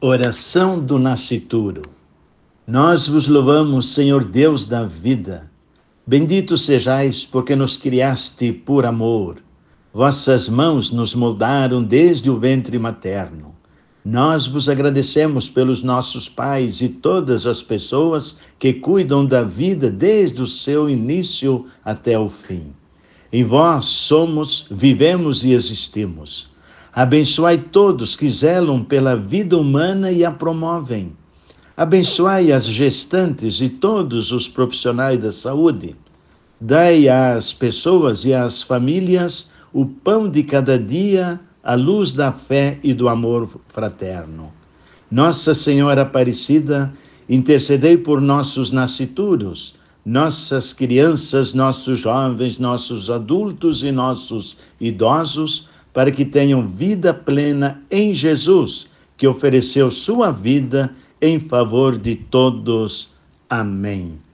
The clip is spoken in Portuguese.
Oração do Nascituro. Nós vos louvamos, Senhor Deus da vida. Bendito sejais, porque nos criaste por amor. Vossas mãos nos moldaram desde o ventre materno. Nós vos agradecemos pelos nossos pais e todas as pessoas que cuidam da vida desde o seu início até o fim. Em vós somos, vivemos e existimos. Abençoai todos que zelam pela vida humana e a promovem. Abençoai as gestantes e todos os profissionais da saúde. Dai às pessoas e às famílias o pão de cada dia, a luz da fé e do amor fraterno. Nossa Senhora Aparecida, intercedei por nossos nascituros, nossas crianças, nossos jovens, nossos adultos e nossos idosos para que tenham vida plena em Jesus, que ofereceu sua vida em favor de todos. Amém.